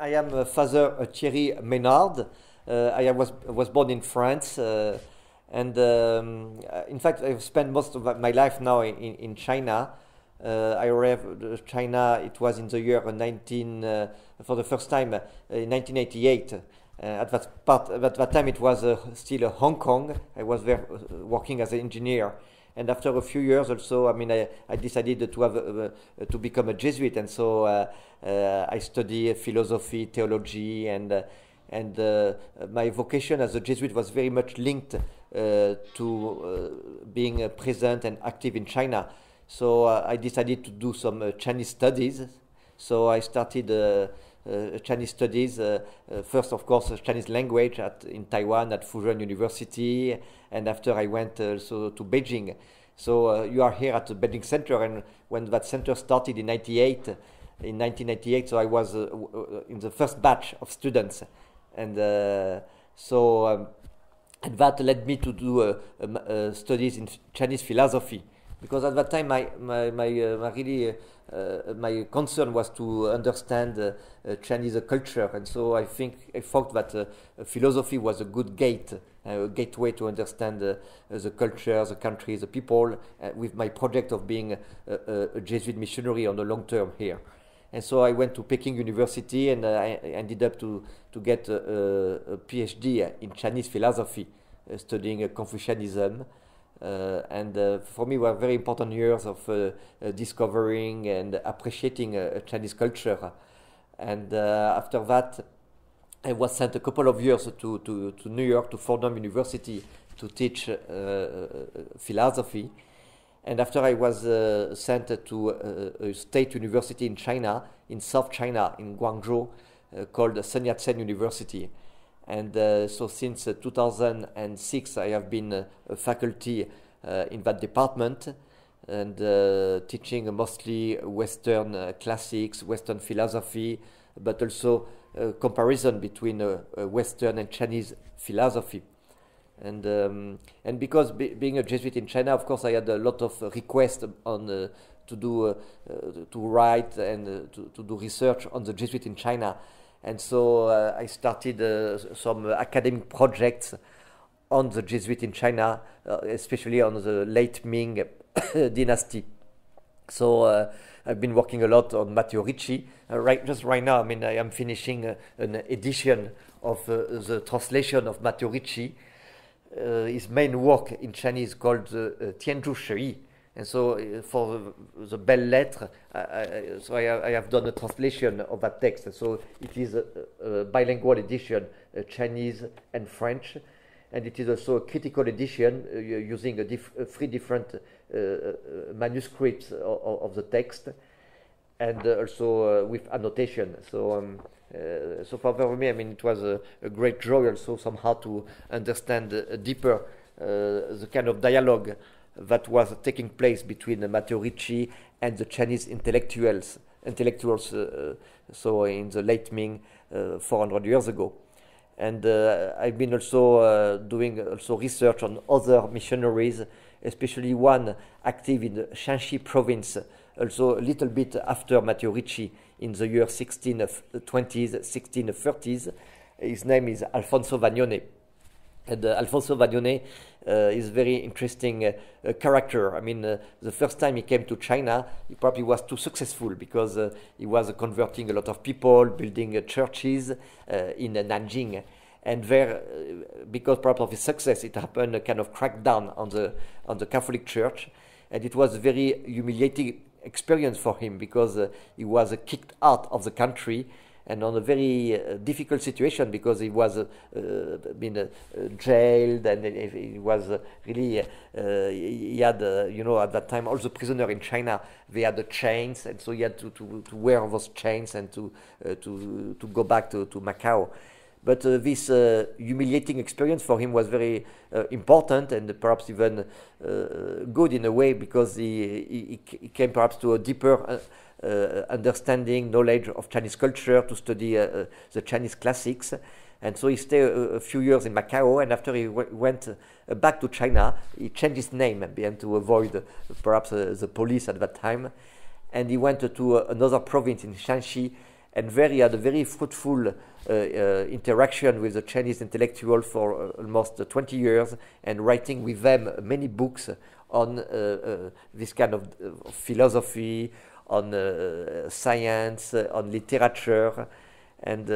I am Father Thierry Ménard. Uh, I was, was born in France. Uh, and um, in fact, I've spent most of my life now in, in China. Uh, I arrived China. It was in the year 19 uh, for the first time uh, in 1988. Uh, at that part, at that time, it was still Hong Kong. I was there working as an engineer, and after a few years also i mean i, I decided to have to become a jesuit and so uh, uh, i studied philosophy theology and uh, and uh, my vocation as a jesuit was very much linked uh, to being present and active in china so i decided to do some chinese studies so i started uh, Chinese studies, uh, uh, first, of course, Chinese language at, in Taiwan at Fujian University, and after I went also to Beijing. So you are here at the Beijing Center, and when that center started in 98, in 1998, so I was in the first batch of students. And so um, and that led me to do um, studies in Chinese philosophy because at that time my my, my, uh, my really uh, uh my concern was to understand uh, uh, Chinese culture, and so I think I thought that uh, philosophy was a good gate, a gateway to understand the culture, the country, the people. with my project of being a, a, Jesuit missionary on the long term here, and so I went to Peking University, and I ended up to to get a, a PhD in Chinese philosophy, studying Confucianism. Uh, and uh, for me were very important years of uh, discovering and appreciating Chinese culture. And after that, I was sent a couple of years to, to, to New York to Fordham University to teach philosophy. And after I was uh, sent to uh, a state university in China, in South China, in Guangzhou, uh, called Sun Yat-sen University. And uh, so since uh, 2006, I have been uh, a faculty in that department and teaching mostly Western classics, Western philosophy, but also comparison between Western and Chinese philosophy and um, and because be, being a Jesuit in China, of course, I had a lot of requests on uh, to do uh, uh, to write and to, to do research on the Jesuit in China, and so uh, I started uh, some academic projects on the Jesuit in China, uh, especially on the late Ming dynasty. So uh, I've been working a lot on Matteo Ricci. Uh, right, just right now, I mean, I am finishing uh, an edition of the translation of Matteo Ricci. his main work in Chinese called the Tianzhu Shui, and so uh, for the belles lettres, I, so I, I, have done a translation of that text. so it is a, a bilingual edition, uh, Chinese and French. And it is also a critical edition uh, using diff uh, three different uh, manuscripts of, of, the text and also uh, with annotation. So, um, so for me, I mean, it was a, a great joy also somehow to understand deeper the kind of dialogue that was taking place between Matteo Ricci and the Chinese intellectuals, intellectuals uh, uh, so in the late Ming uh, 400 years ago. And I've been also doing also research on other missionaries, especially one active in the Shanxi province, also a little bit after Matteo Ricci in the year 1620s, 1630s. His name is Alfonso Vagnone. And uh, Alfonso Vanione uh, is very interesting uh, uh character. I mean, uh, the first time he came to China, he probably was too successful because uh, he was converting a lot of people, building churches in Nanjing. And there, because probably of his success, it happened a kind of crackdown on the on the Catholic Church, and it was a very humiliating experience for him because he was kicked out of the country and on a very uh, difficult situation because he was uh, uh been uh, jailed and he, was uh, really he had you know at that time all the prisoners in China they had the chains and so he had to, to, to wear those chains and to to to go back to, to Macau. But uh, this uh, humiliating experience for him was very uh, important and perhaps even good in a way because he, he, he came perhaps to a deeper understanding, knowledge of Chinese culture to study the Chinese classics. And so he stayed a, a, few years in Macau, and after he went uh, back to China, he changed his name and to avoid uh, perhaps uh, the police at that time. And he went to another province in Shanxi, and there, he had a very fruitful uh, uh, interaction with the Chinese intellectual for uh, almost 20 years and writing with them many books on uh, uh, this kind of philosophy, on science, on literature. And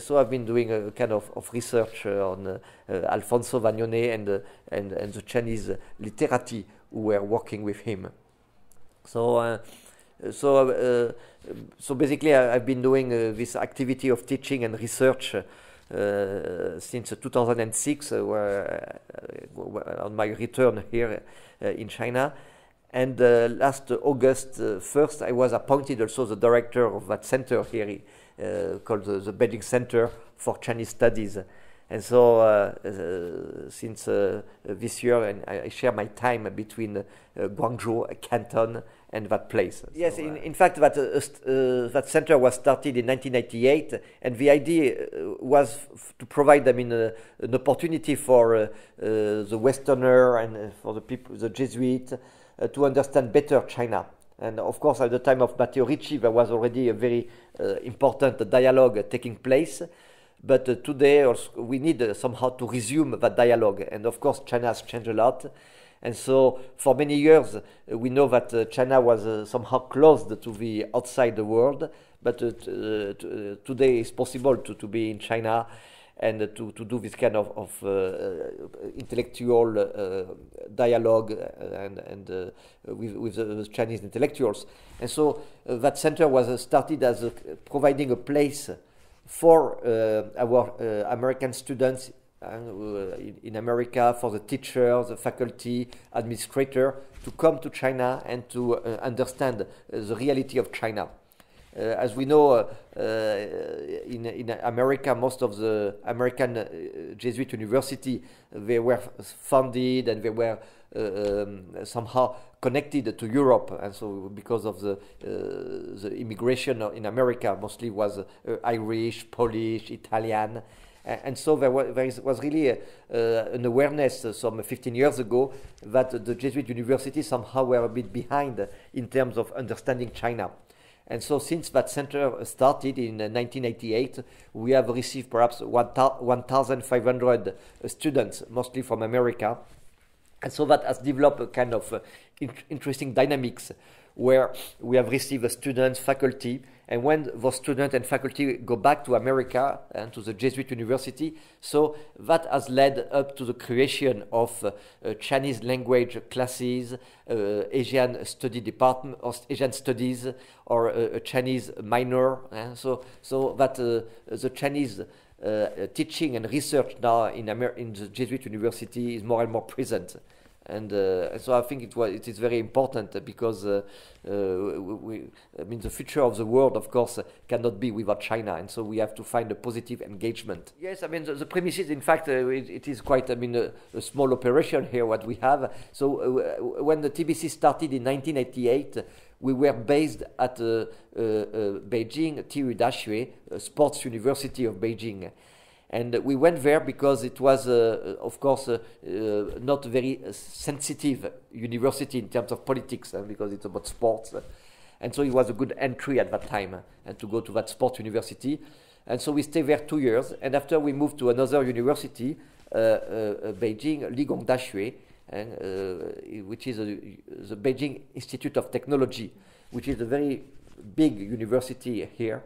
so I've been doing a kind of, of research on Alfonso Vagnone and, and, and, the Chinese literati who were working with him. So so, uh, so basically I, have been doing uh, this activity of teaching and research uh, since 2006 where, on my return here in China. And uh, last August uh, 1st, I was appointed also the director of that center here called the, the Beijing Center for Chinese Studies. And so, uh, uh, since uh, this year, and I, I, share my time between uh, Guangzhou, Canton, and that place. Yes, so, in, uh, in fact, that uh, that center was started in 1998, and the idea was to provide, I mean, an opportunity for the Westerner and for the people, the Jesuit, to understand better China. And of course, at the time of Matteo Ricci, there was already a very important dialogue taking place. But uh, today also we need uh, somehow to resume that dialogue. And of course, China has changed a lot. And so, for many years, uh, we know that China was somehow closed to the outside the world. But today it's possible to, to be in China and to, to do this kind of, of uh, intellectual uh, dialogue and, and uh, with, with the Chinese intellectuals. And so that center was started as a, providing a place for uh, our uh, American students uh, in, in America, for the teachers, the faculty, administrator, to come to China and to understand the reality of China. Uh, as we know, uh, uh, in, in America, most of the American Jesuit university, they were founded and they were um, somehow connected to Europe, and so because of the uh, the immigration in America, mostly was uh, Irish, Polish, Italian, and, and so there was, there is, was really a, uh, an awareness uh, some 15 years ago that the Jesuit University somehow were a bit behind in terms of understanding China. And so, since that center started in 1988, uh, we have received perhaps 1,500 1, students, mostly from America, and so that has developed a kind of uh, in interesting dynamics where we have received the students, faculty, and when those students and faculty go back to America and to the Jesuit University, so that has led up to the creation of uh, uh, Chinese language classes, uh, Asian study department, or Asian studies, or uh, a Chinese minor. Eh? so, so that uh, the Chinese uh, uh, teaching and research now in, Amer in the Jesuit university is more and more present and uh, so I think it was it is very important because uh, uh, we, I mean the future of the world of course uh, cannot be without China and so we have to find a positive engagement. Yes, I mean the, the premises in fact uh, it, it is quite I mean a, a, small operation here what we have. So uh, when the TBC started in 1988 we were based at Beijing Tiu Dashue Sports University of Beijing. And we went there because it was, uh, uh, of course, uh, not very sensitive university in terms of politics, because it's about sports. And so it was a good entry at that time and to go to that sports university. And so we stayed there two years. And after we moved to another university, uh, uh, Beijing, Ligong Dashui, uh, which is a, the Beijing Institute of Technology, which is a very big university here.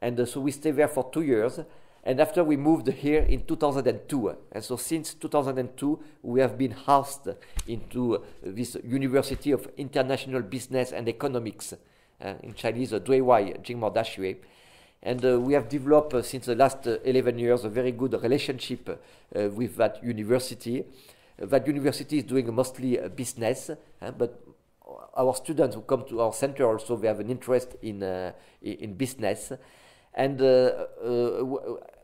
And so we stayed there for two years. And after we moved here in 2002, and so since 2002, we have been housed into this University of International Business and Economics uh, in Chinese, uh, Duewai Jingmo Dashue. And uh, we have developed uh, since the last uh, 11 years a very good relationship uh, with that university. that university is doing mostly business, but our students who come to our center also they have an interest in in business and uh, uh,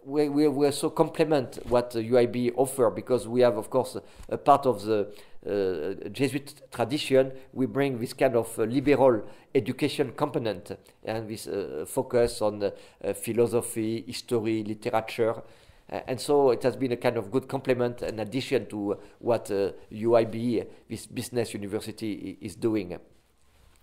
we, we, we also complement what UIB offer because we have, of course, a, part of the uh, Jesuit tradition. We bring this kind of uh, liberal education component and this uh, focus on uh, philosophy, history, literature. and so it has been a kind of good complement and addition to what UIB, this business university, is doing.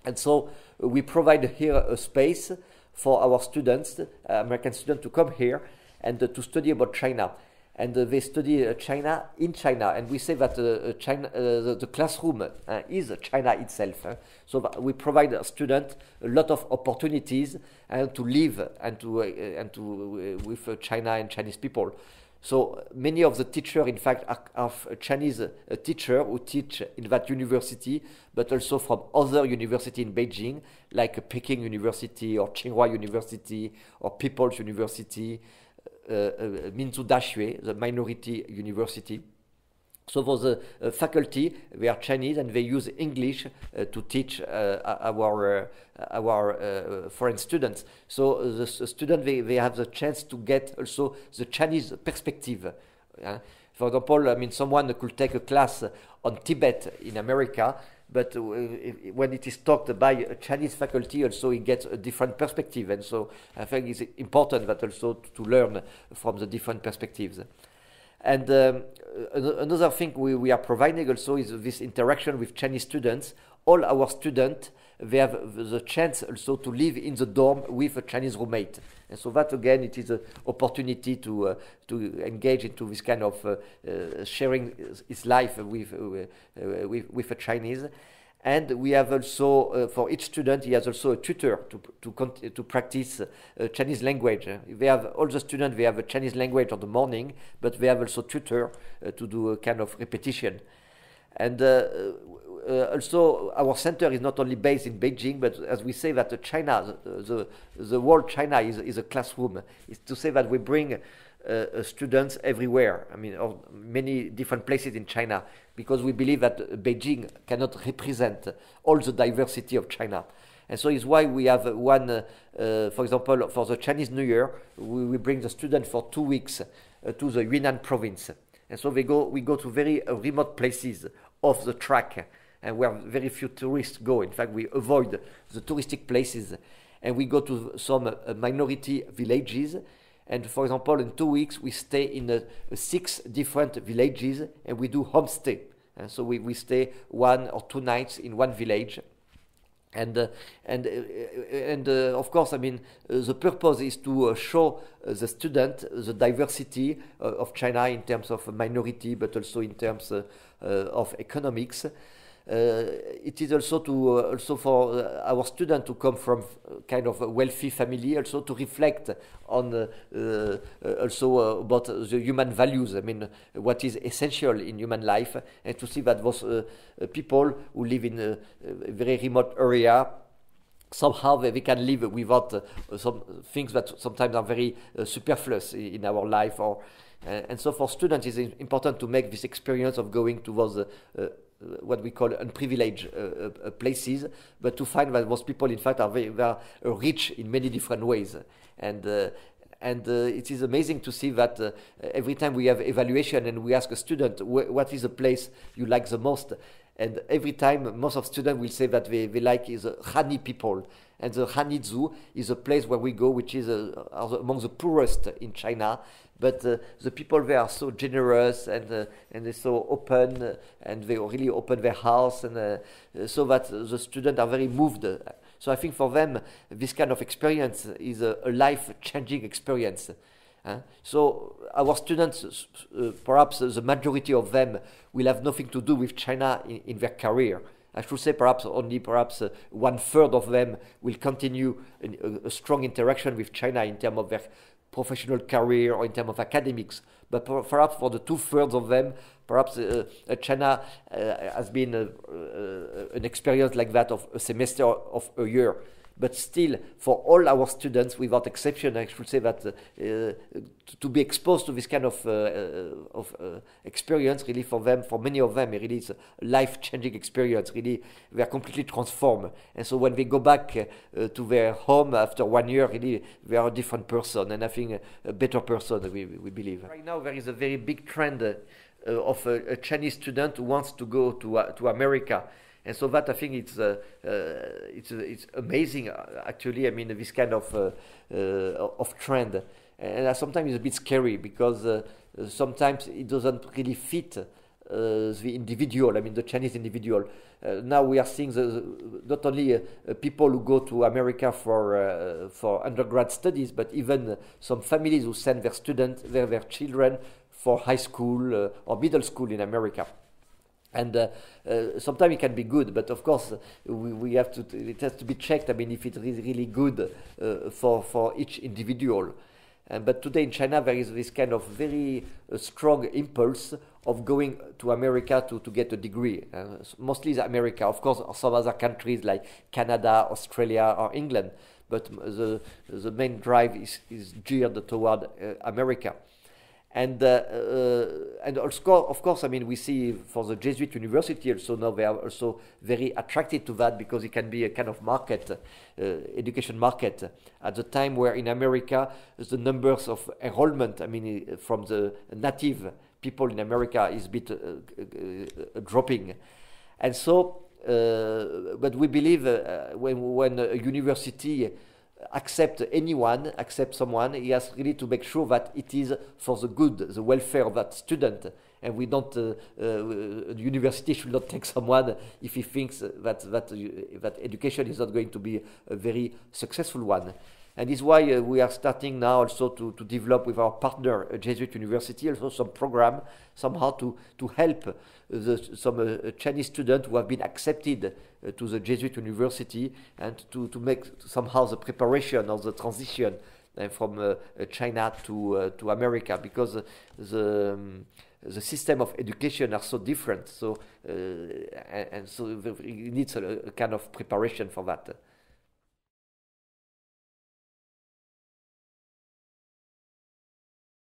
And so we provide here a space for our students, uh, American students, to come here and uh, to study about China. And uh, they study China in China, and we say that China, the, the, classroom is China itself. So we provide a student a lot of opportunities and to live and to and to with China and Chinese people. So many of the teachers, in fact, are, are Chinese uh, teachers who teach in that university, but also from other university in Beijing, like Peking University or Tsinghua University or People's University, uh, uh, Minzu Dashue, the minority university. So for the uh, faculty, they are Chinese and they use English uh, to teach uh, our uh, our uh, foreign students. So the, students they, they have the chance to get also the Chinese perspective. For example, I mean, someone could take a class on Tibet in America, but uh, when it is taught by a Chinese faculty, also it gets a different perspective. And so I think it's important that also to learn from the different perspectives. And um, another thing we, we are providing also is this interaction with Chinese students. All our students, they have the chance also to live in the dorm with a Chinese roommate. And so that again, it is an opportunity to, uh, to engage into this kind of uh, uh, sharing his life with, uh, with, with a Chinese. And we have also, uh, for each student, he has also a tutor to, to, to practice uh, Chinese language. They have, all the students, they have a Chinese language on the morning, but they have also tutor uh, to do a kind of repetition. And uh, uh, also, our center is not only based in Beijing, but as we say that China, the, the, the world China is, is a classroom. Is to say that we bring uh, uh, students everywhere. I mean, many different places in China, because we believe that Beijing cannot represent all the diversity of China. And so it's why we have one, uh, uh, for example, for the Chinese New Year, we, we bring the students for two weeks uh, to the Yunnan province. And so they go, we go to very uh, remote places off the track and where very few tourists go. In fact, we avoid the touristic places and we go to some minority villages and for example, in two weeks, we stay in a, a uh, six different villages and we do homestay. And so we, we stay one or two nights in one village. And, uh, and, uh, and uh, of course, I mean, uh, the purpose is to uh, show the student the diversity of China in terms of minority, but also in terms of economics. Uh, it is also to uh, also for uh, our student to come from kind of a wealthy family also to reflect on also about the human values. I mean, what is essential in human life, and to see that those people who live in a, a very remote area somehow they, can live without uh, some things that sometimes are very uh, superfluous in our life or and so for students it's important to make this experience of going to those what we call unprivileged uh, uh, places, but to find that most people, in fact, are very, uh, rich in many different ways. And uh, and uh, it is amazing to see that uh, every time we have evaluation and we ask a student wh what is the place you like the most and every time most of students will say that they, they like is hani people and the hani zoo is a place where we go which is among the poorest in china but uh, the people they are so generous and uh, and they so open uh, and they really open their house and uh, so that the students are very moved. So I think for them this kind of experience is a, a life-changing experience. So our students, uh, perhaps the majority of them, will have nothing to do with China in, in their career. I should say perhaps only perhaps uh, one third of them will continue an, a, a, strong interaction with China in terms of their professional career or in terms of academics. But per perhaps for the two thirds of them, perhaps uh, uh China uh, has been uh, an experience like that of a semester of a year. But still, for all our students, without exception, I should say that uh, to be exposed to this kind of, uh, uh, of uh, experience, really for them, for many of them, really it's a life-changing experience. Really, they are completely transformed. And so when they go back to their home after one year, really, they are a different person, and I think a better person, we, we believe. Right now, there is a very big trend uh, of a, a, Chinese student who wants to go to, uh, to America and so that I think it's uh, uh, it's uh, it's amazing uh, actually. I mean this kind of uh, of trend, and sometimes it's a bit scary because sometimes it doesn't really fit. the individual, I mean the Chinese individual. now we are seeing the, not only people who go to America for for undergrad studies, but even some families who send their students, their their children for high school or middle school in America. And uh, uh, sometimes it can be good, but of course we, we have to. It has to be checked. I mean, if it is really good uh, for for each individual. but today in China there is this kind of very uh, strong impulse of going to America to, to get a degree. Uh, mostly America, of course, some other countries like Canada, Australia, or England. But uh, the the main drive is is geared toward America. And, uh, uh, and also, of course, I mean, we see for the Jesuit University also now they are also very attracted to that because it can be a kind of market, uh, education market. At the time where in America, the numbers of enrollment, I mean, uh, from the native people in America is a bit uh, uh, dropping. And so, but we believe when, when a university accept anyone, accept someone, he has really to make sure that it is for the good, the welfare of that student. And we don't, uh, uh, university should not take someone if he thinks that, that, uh, that education is not going to be a very successful one. And this is why uh, we are starting now also to, to develop with our partner, uh, Jesuit University, also some program somehow to, to help uh, the, some uh, Chinese students who have been accepted uh, to the Jesuit University and to, to make somehow the preparation of the transition uh, from China to, to America because the, um, the system of education are so different. So, and, and, so it needs a, a, kind of preparation for that.